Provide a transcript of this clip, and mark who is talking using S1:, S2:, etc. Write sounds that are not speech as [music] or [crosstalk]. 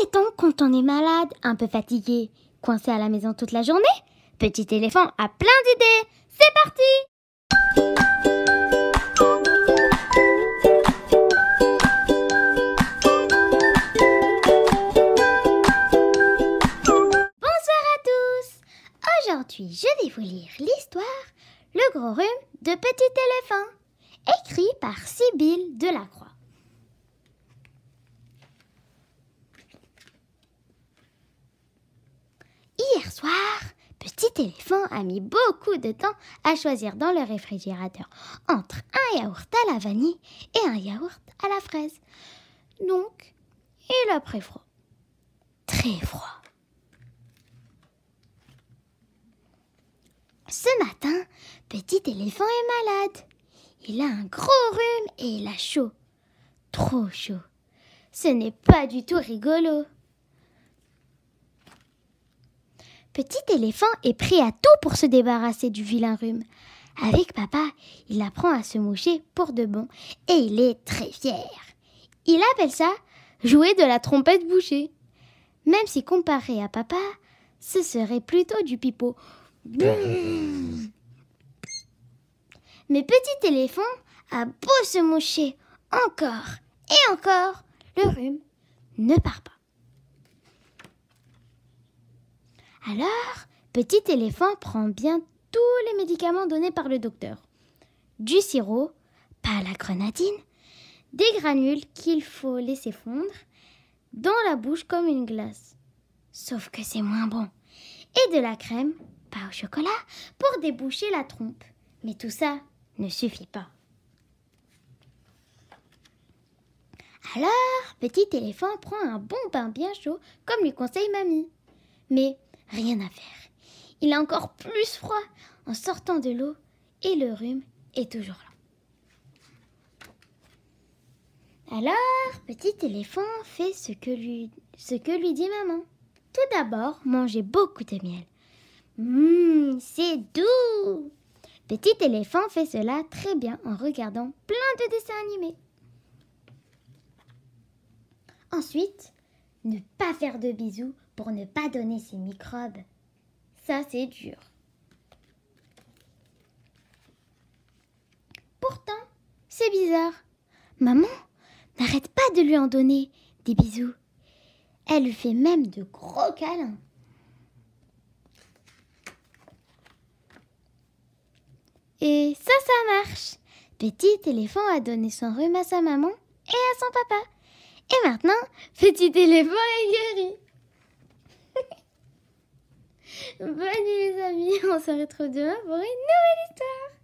S1: fait quand on est malade, un peu fatigué, coincé à la maison toute la journée Petit éléphant a plein d'idées. C'est parti Bonsoir à tous Aujourd'hui, je vais vous lire l'histoire Le gros rhume de Petit éléphant, écrit par Sibylle Delacroix. soir, Petit Éléphant a mis beaucoup de temps à choisir dans le réfrigérateur entre un yaourt à la vanille et un yaourt à la fraise. Donc, il a pris froid. Très froid. Ce matin, Petit Éléphant est malade. Il a un gros rhume et il a chaud. Trop chaud. Ce n'est pas du tout rigolo. Petit éléphant est prêt à tout pour se débarrasser du vilain rhume. Avec papa, il apprend à se moucher pour de bon et il est très fier. Il appelle ça jouer de la trompette bouchée. Même si comparé à papa, ce serait plutôt du pipeau. [laughs] Mais petit éléphant a beau se moucher encore et encore, le rhume ne part pas. Alors, Petit Éléphant prend bien tous les médicaments donnés par le docteur. Du sirop, pas la grenadine, des granules qu'il faut laisser fondre dans la bouche comme une glace. Sauf que c'est moins bon. Et de la crème, pas au chocolat, pour déboucher la trompe. Mais tout ça ne suffit pas. Alors, petit éléphant prend un bon pain bien chaud, comme lui conseille mamie. Mais Rien à faire. Il a encore plus froid en sortant de l'eau et le rhume est toujours là. Alors, petit éléphant fait ce que lui, ce que lui dit maman. Tout d'abord, mangez beaucoup de miel. Mmm, c'est doux Petit éléphant fait cela très bien en regardant plein de dessins animés. Ensuite, ne pas faire de bisous pour ne pas donner ses microbes. Ça, c'est dur. Pourtant, c'est bizarre. Maman n'arrête pas de lui en donner des bisous. Elle lui fait même de gros câlins. Et ça, ça marche. Petit éléphant a donné son rhume à sa maman et à son papa. Et maintenant, petit éléphant est guéri. Bonne nuit les amis, [laughs] on se retrouve demain pour une nouvelle histoire.